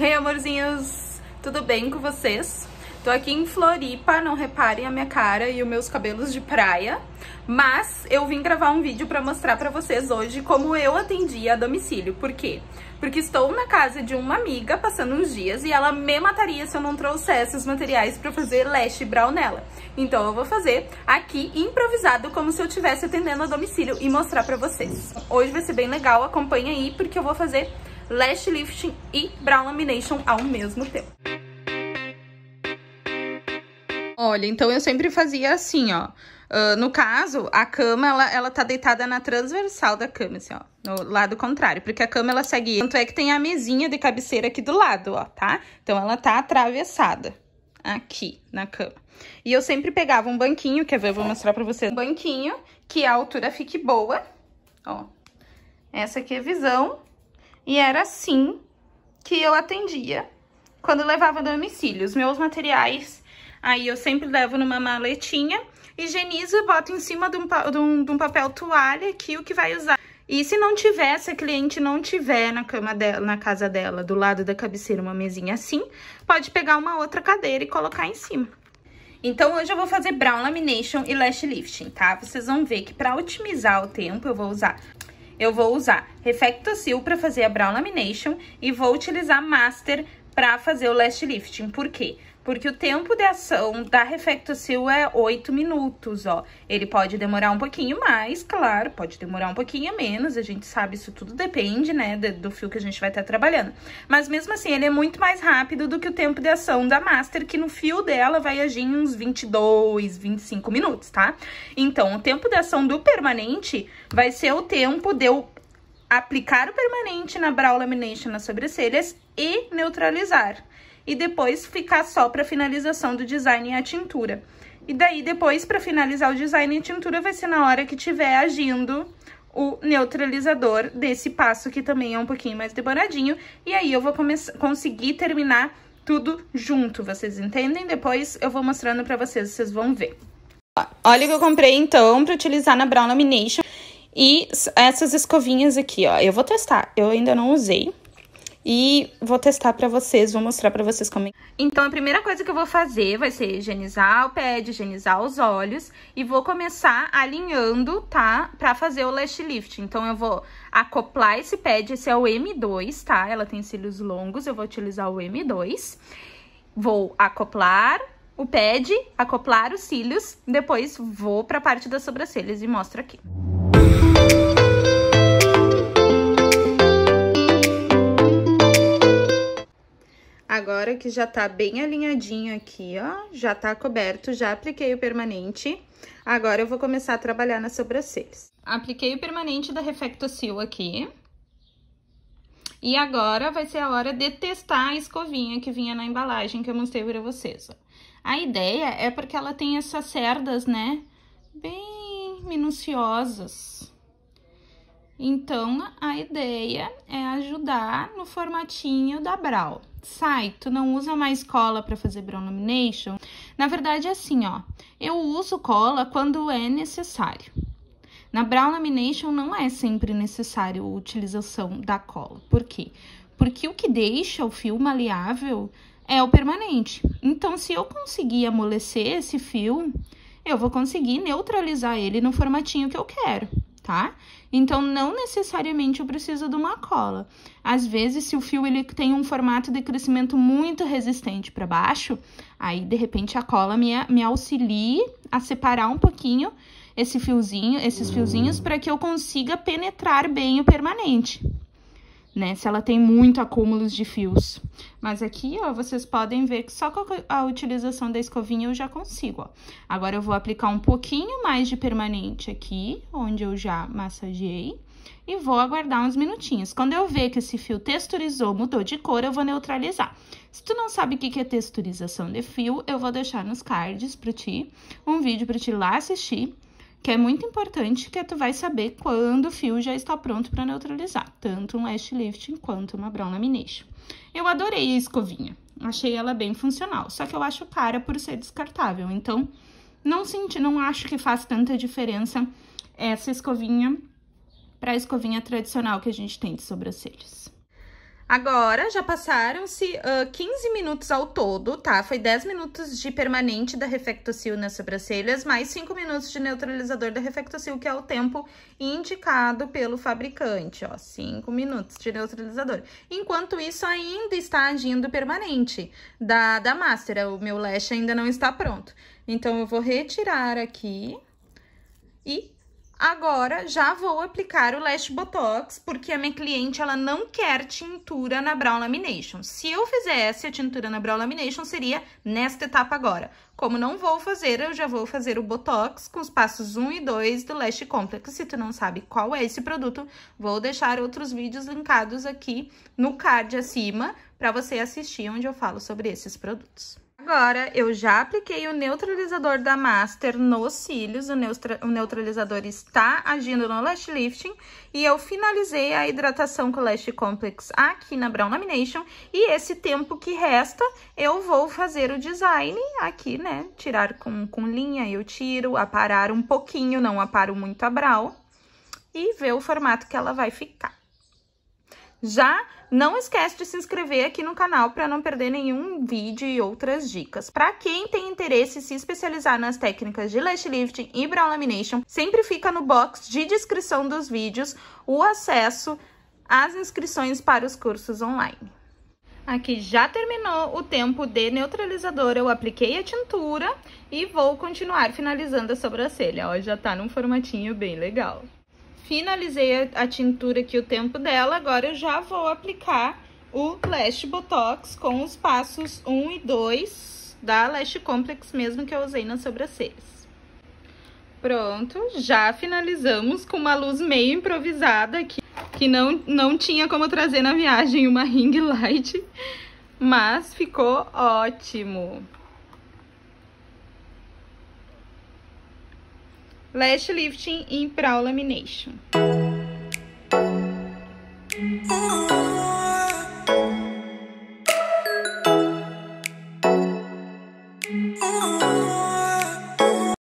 Ei, hey, amorzinhos! Tudo bem com vocês? Tô aqui em Floripa, não reparem a minha cara e os meus cabelos de praia, mas eu vim gravar um vídeo pra mostrar pra vocês hoje como eu atendi a domicílio. Por quê? Porque estou na casa de uma amiga passando uns dias e ela me mataria se eu não trouxesse os materiais pra fazer lash brow nela. Então eu vou fazer aqui improvisado como se eu estivesse atendendo a domicílio e mostrar pra vocês. Hoje vai ser bem legal, acompanha aí porque eu vou fazer lash lifting e brow lamination ao mesmo tempo. Olha, então eu sempre fazia assim, ó. Uh, no caso, a cama, ela, ela tá deitada na transversal da cama, assim, ó. No lado contrário, porque a cama, ela segue... Tanto é que tem a mesinha de cabeceira aqui do lado, ó, tá? Então, ela tá atravessada aqui na cama. E eu sempre pegava um banquinho, quer ver? Eu vou mostrar pra vocês. Um banquinho, que a altura fique boa, ó. Essa aqui é a visão. E era assim que eu atendia quando levava domicílio. Os meus materiais, aí eu sempre levo numa maletinha, higienizo, boto em cima de um, de um, de um papel toalha aqui o que vai usar. E se não tiver, se a cliente não tiver na cama dela, na casa dela, do lado da cabeceira, uma mesinha assim, pode pegar uma outra cadeira e colocar em cima. Então, hoje eu vou fazer brown lamination e lash lifting, tá? Vocês vão ver que para otimizar o tempo, eu vou usar eu vou usar Refectosil para fazer a brow lamination e vou utilizar Master para fazer o Last lifting. Por quê? Porque o tempo de ação da Refectocil é 8 minutos, ó. Ele pode demorar um pouquinho mais, claro, pode demorar um pouquinho menos, a gente sabe, isso tudo depende, né, do fio que a gente vai estar tá trabalhando. Mas mesmo assim, ele é muito mais rápido do que o tempo de ação da Master, que no fio dela vai agir em uns 22, 25 minutos, tá? Então, o tempo de ação do permanente vai ser o tempo de eu aplicar o permanente na brow lamination nas sobrancelhas e neutralizar e depois ficar só para finalização do design e a tintura. E daí depois, para finalizar o design e tintura, vai ser na hora que tiver agindo o neutralizador desse passo, que também é um pouquinho mais demoradinho. E aí eu vou conseguir terminar tudo junto, vocês entendem? Depois eu vou mostrando pra vocês, vocês vão ver. Olha o que eu comprei, então, pra utilizar na Brown Lamination. E essas escovinhas aqui, ó, eu vou testar. Eu ainda não usei, e vou testar para vocês, vou mostrar para vocês como. É. Então a primeira coisa que eu vou fazer vai ser higienizar o pé, higienizar os olhos e vou começar alinhando, tá? Para fazer o lash lift. Então eu vou acoplar esse pad, esse é o M2, tá? Ela tem cílios longos, eu vou utilizar o M2. Vou acoplar o pad, acoplar os cílios, depois vou para a parte das sobrancelhas e mostro aqui. agora que já tá bem alinhadinho aqui, ó, já tá coberto, já apliquei o permanente. Agora eu vou começar a trabalhar nas sobrancelhas. Apliquei o permanente da Refectocil aqui. E agora vai ser a hora de testar a escovinha que vinha na embalagem que eu mostrei pra vocês, ó. A ideia é porque ela tem essas cerdas, né, bem minuciosas. Então, a ideia é ajudar no formatinho da Brow. Sai, tu não usa mais cola para fazer Brown Nomination? Na verdade, é assim, ó. Eu uso cola quando é necessário. Na brow Nomination não é sempre necessário a utilização da cola. Por quê? Porque o que deixa o fio maleável é o permanente. Então, se eu conseguir amolecer esse fio, eu vou conseguir neutralizar ele no formatinho que eu quero tá? Então, não necessariamente eu preciso de uma cola. Às vezes, se o fio ele tem um formato de crescimento muito resistente para baixo, aí, de repente, a cola me, me auxilie a separar um pouquinho esse fiozinho, esses fiozinhos, hum. para que eu consiga penetrar bem o permanente né? Se ela tem muito acúmulos de fios. Mas aqui, ó, vocês podem ver que só com a utilização da escovinha eu já consigo, ó. Agora eu vou aplicar um pouquinho mais de permanente aqui, onde eu já massageei. E vou aguardar uns minutinhos. Quando eu ver que esse fio texturizou, mudou de cor, eu vou neutralizar. Se tu não sabe o que é texturização de fio, eu vou deixar nos cards para ti, um vídeo para ti lá assistir que é muito importante, que é tu vai saber quando o fio já está pronto para neutralizar, tanto um lash lift quanto uma brown lamination. Eu adorei a escovinha, achei ela bem funcional, só que eu acho cara por ser descartável, então não senti, não acho que faz tanta diferença essa escovinha para a escovinha tradicional que a gente tem de sobrancelhas. Agora, já passaram-se uh, 15 minutos ao todo, tá? Foi 10 minutos de permanente da Refectocil nas sobrancelhas, mais 5 minutos de neutralizador da Refectocil, que é o tempo indicado pelo fabricante, ó. 5 minutos de neutralizador. Enquanto isso, ainda está agindo permanente da, da Master. O meu lash ainda não está pronto. Então, eu vou retirar aqui e Agora já vou aplicar o Lash Botox, porque a minha cliente ela não quer tintura na brow lamination. Se eu fizesse a tintura na brow lamination, seria nesta etapa agora. Como não vou fazer, eu já vou fazer o Botox com os passos 1 e 2 do Lash Complex. Se tu não sabe qual é esse produto, vou deixar outros vídeos linkados aqui no card acima para você assistir, onde eu falo sobre esses produtos. Agora, eu já apliquei o neutralizador da Master nos cílios, o, o neutralizador está agindo no lash lifting, e eu finalizei a hidratação com o Lash Complex aqui na Brown Lamination, e esse tempo que resta, eu vou fazer o design aqui, né, tirar com, com linha, eu tiro, aparar um pouquinho, não aparo muito a brow, e ver o formato que ela vai ficar. Já não esquece de se inscrever aqui no canal para não perder nenhum vídeo e outras dicas. Para quem tem interesse em se especializar nas técnicas de lash lifting e brow lamination, sempre fica no box de descrição dos vídeos o acesso às inscrições para os cursos online. Aqui já terminou o tempo de neutralizador, eu apliquei a tintura e vou continuar finalizando a sobrancelha. Ó, já tá num formatinho bem legal. Finalizei a, a tintura aqui o tempo dela, agora eu já vou aplicar o Lash Botox com os passos 1 e 2 da Lash Complex mesmo que eu usei nas sobrancelhas. Pronto, já finalizamos com uma luz meio improvisada aqui, que não, não tinha como trazer na viagem uma ring light, mas ficou ótimo. lash lifting e brow lamination.